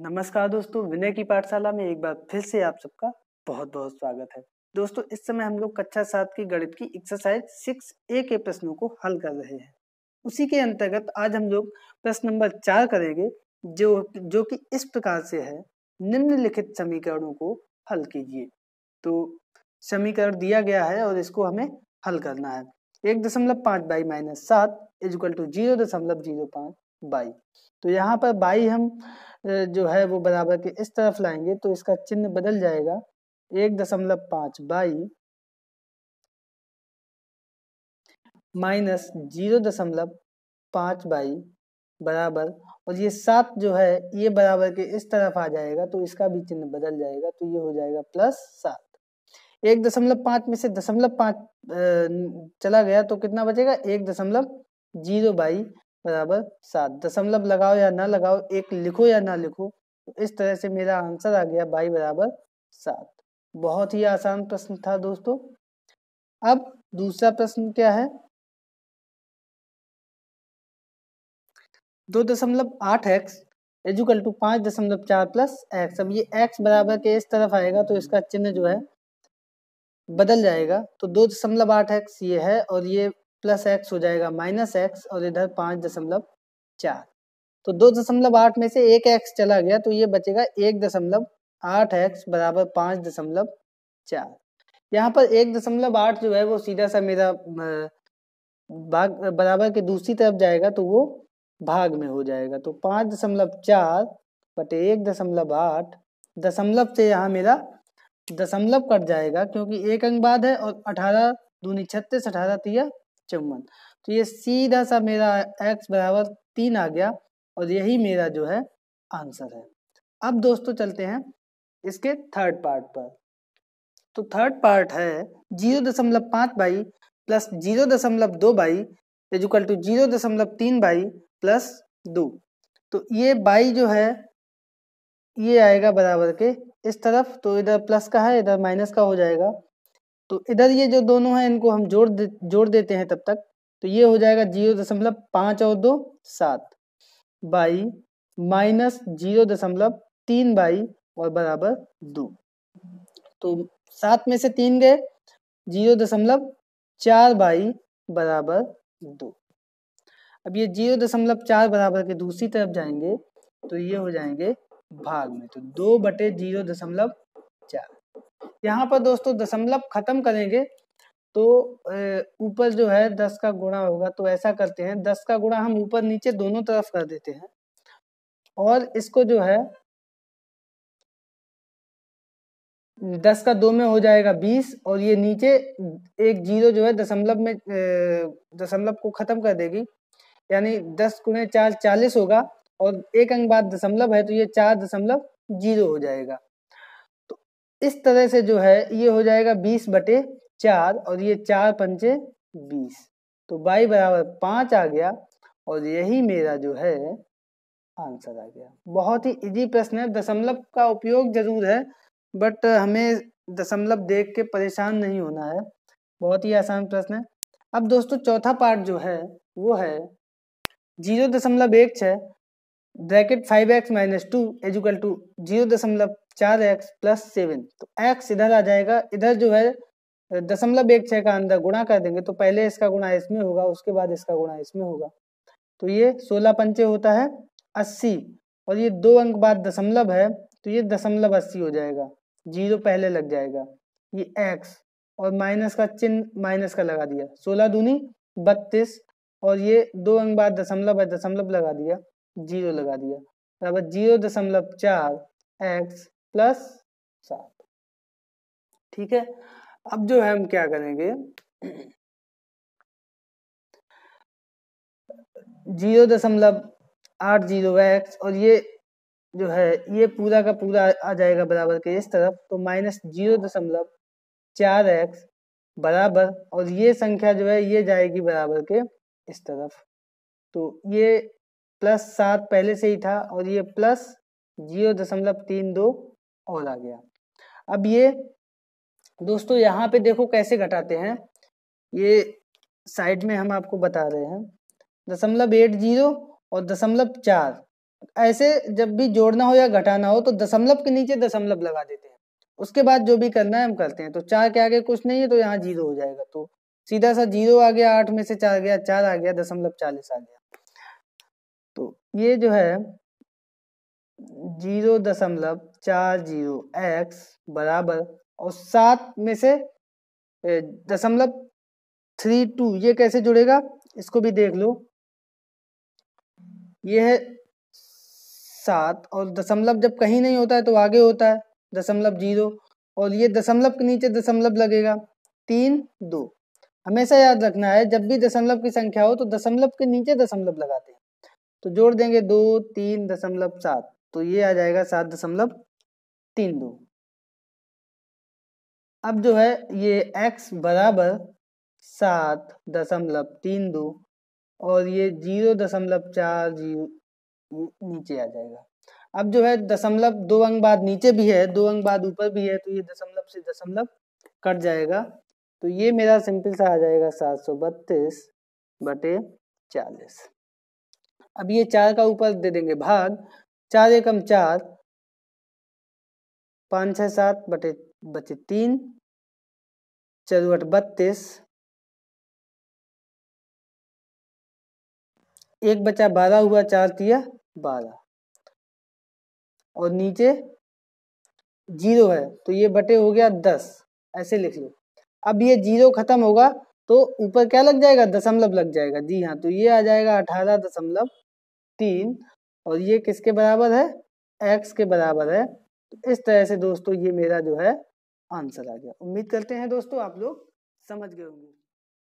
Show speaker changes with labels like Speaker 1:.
Speaker 1: नमस्कार दोस्तों विनय की पाठशाला में एक बार फिर से आप सबका बहुत बहुत स्वागत है दोस्तों इस समय हम लोग कक्षा सात की गणित की एक्सरसाइज सिक्स ए के प्रश्नों को हल कर रहे हैं उसी के अंतर्गत आज हम लोग प्रश्न नंबर चार करेंगे जो जो कि इस प्रकार से है निम्नलिखित समीकरणों को हल कीजिए तो समीकरण दिया गया है और इसको हमें हल करना है एक दशमलव पाँच बाई माइनस सात इजक्ल टू जीरो दशमलव जीरो पाँच बाई तो यहाँ पर बाई हम जो है वो बराबर के इस तरफ लाएंगे तो इसका चिन्ह बदल जाएगा एक दशमलव पांच बाई माइनस जीरो दशमलव पांच बाई बराबर और ये सात जो है ये बराबर के इस तरफ आ जाएगा तो इसका भी चिन्ह बदल जाएगा तो ये हो जाएगा प्लस सात एक दशमलव पांच में से दशमलव पांच चला गया तो कितना बचेगा एक दशमलव जीरो बाई बराबर सात दशमलव लगाओ या ना लगाओ एक लिखो या ना लिखो तो इस तरह से मेरा आंसर आ गया बाई बराबर सात बहुत ही आसान प्रश्न था दोस्तों अब दूसरा प्रश्न क्या है दो दशमलव आठ एक्स एजुकल टू पांच दशमलव चार प्लस एक्स अब ये एक्स बराबर के इस तरफ आएगा तो इसका चिन्ह जो है बदल जाएगा तो दो दशमलव आठ एक्स ये है और ये प्लस एक्स हो जाएगा माइनस एक्स और इधर पाँच दशमलव चार तो दो दशमलव आठ में से एक एक्स चला गया तो ये बचेगा एक दशमलव आठ एक्स बराबर पाँच दशमलव चार यहाँ पर एक दशमलव आठ जो है वो सीधा सा मेरा भाग बराबर के दूसरी तरफ जाएगा तो वो भाग में हो जाएगा तो पाँच दशमलव चार बटे एक दशमलव आठ दशमलव से यहाँ मेरा दशमलव कट जाएगा क्योंकि एक अंक बाद है और अठारह दूनी छत्तीस अठारह तीय चौवन तो ये सीधा सा मेरा एक्स बराबर तीन आ गया और यही मेरा जो है आंसर है अब दोस्तों चलते हैं इसके थर्ड पार्ट पर तो थर्ड पार्ट है जीरो दशमलव पाँच बाई प्लस जीरो दशमलव दो बाई इजिकल टू जीरो दशमलव तीन बाई प्लस दो तो ये बाई जो है ये आएगा बराबर के इस तरफ तो इधर प्लस का है इधर माइनस का हो जाएगा तो इधर ये जो दोनों हैं इनको हम जोड़ दे जोड़ देते हैं तब तक तो ये हो जाएगा जीरो दशमलव पाँच और दो सात बाई माइनस जीरो दशमलव तीन बाई और बराबर दो तो सात में से तीन गए जीरो दशमलव चार बाई बराबर दो अब ये जीरो दशमलव चार बराबर के दूसरी तरफ जाएंगे तो ये हो जाएंगे भाग में तो दो बटे जीरो दशमलव चार यहाँ पर दोस्तों दशमलव खत्म करेंगे तो ऊपर जो है दस का गुणा होगा तो ऐसा करते हैं दस का गुणा हम ऊपर नीचे दोनों तरफ कर देते हैं और इसको जो है दस का दो में हो जाएगा बीस और ये नीचे एक जीरो जो है दशमलव में दशमलव को खत्म कर देगी यानी दस गुणे चार चालीस होगा और एक अंक बाद दशमलव है तो ये चार दशमलव जीरो हो जाएगा इस तरह से जो है ये हो जाएगा बीस बटे चार और ये चार पंचे बीस तो बाई बराबर पाँच आ गया और यही मेरा जो है आंसर आ गया बहुत ही इजी प्रश्न है दशमलव का उपयोग जरूर है बट हमें दशमलव देख के परेशान नहीं होना है बहुत ही आसान प्रश्न है अब दोस्तों चौथा पार्ट जो है वो है जीरो दशमलव एक छः bracket five X minus two equal to zero दशमलव चार एक्स प्लस सेवन तो एक्स इधर आ जाएगा इधर जो है दशमलव एक छः का अंदर गुणा कर देंगे तो पहले इसका गुणा इसमें होगा उसके बाद इसका गुणा इसमें होगा तो ये सोलह पंचे होता है अस्सी और ये दो अंक बाद दशमलव है तो ये दशमलव अस्सी हो जाएगा जीरो पहले लग जाएगा ये एक्स और माइनस का चिन्ह माइनस का लगा दिया सोलह दूनी बत्तीस और ये दो अंक बाद दशमलव है दशमलव लगा दिया जीरो लगा दिया बराबर जीरो दशमलव चार एक्स प्लस सात ठीक है अब जो है हम क्या करेंगे जीरो दशमलव आठ जीरो एक्स और ये जो है ये पूरा का पूरा आ जाएगा बराबर के इस तरफ तो माइनस जीरो दशमलव चार एक्स बराबर और ये संख्या जो है ये जाएगी बराबर के इस तरफ तो ये प्लस सात पहले से ही था और ये प्लस जीरो दशमलव तीन दो और आ गया अब ये दोस्तों यहाँ पे देखो कैसे घटाते हैं ये साइड में हम आपको बता रहे हैं दशमलव एट जीरो और दशमलव चार ऐसे जब भी जोड़ना हो या घटाना हो तो दशमलव के नीचे दशमलव लगा देते हैं उसके बाद जो भी करना है हम करते हैं तो चार के आगे कुछ नहीं है तो यहाँ जीरो हो जाएगा तो सीधा सा जीरो आ गया आठ में से चार गया चार आ गया दशमलव चालीस आ गया तो ये जो है जीरो दशमलव चार जीरो एक्स बराबर और सात में से दशमलव थ्री टू ये कैसे जुड़ेगा इसको भी देख लो ये है सात और दशमलव जब कहीं नहीं होता है तो आगे होता है दशमलव जीरो और ये दशमलव के नीचे दशमलव लगेगा तीन दो हमेशा याद रखना है जब भी दशमलव की संख्या हो तो दशमलव के नीचे दशमलव लगाते हैं तो जोड़ देंगे दो तीन दशमलव सात तो ये आ जाएगा सात दशमलव तीन दो अब जो है ये x बराबर सात दशमलव तीन दो और ये जीरो दशमलव चार जीरो नीचे आ जाएगा अब जो है दशमलव दो अंग बाद नीचे भी है दो अंग बाद ऊपर भी है तो ये दशमलव से दशमलव कट जाएगा तो ये मेरा सिंपल सा आ जाएगा सात सौ बत्तीस बटे चालीस अब ये चार का ऊपर दे देंगे भाग चार एकम चार पाँच छः सात बटे बचे तीन चौवट बत्तीस एक बचा बारह हुआ चार तिया बारह और नीचे जीरो है तो ये बटे हो गया दस ऐसे लिख लो अब ये जीरो खत्म होगा तो ऊपर क्या लग जाएगा दशमलव लग जाएगा जी हाँ तो ये आ जाएगा अठारह दशमलव तीन और ये किसके बराबर है एक्स के बराबर है तो इस तरह से दोस्तों ये मेरा जो है आंसर आ गया उम्मीद करते हैं दोस्तों आप लोग समझ गए होंगे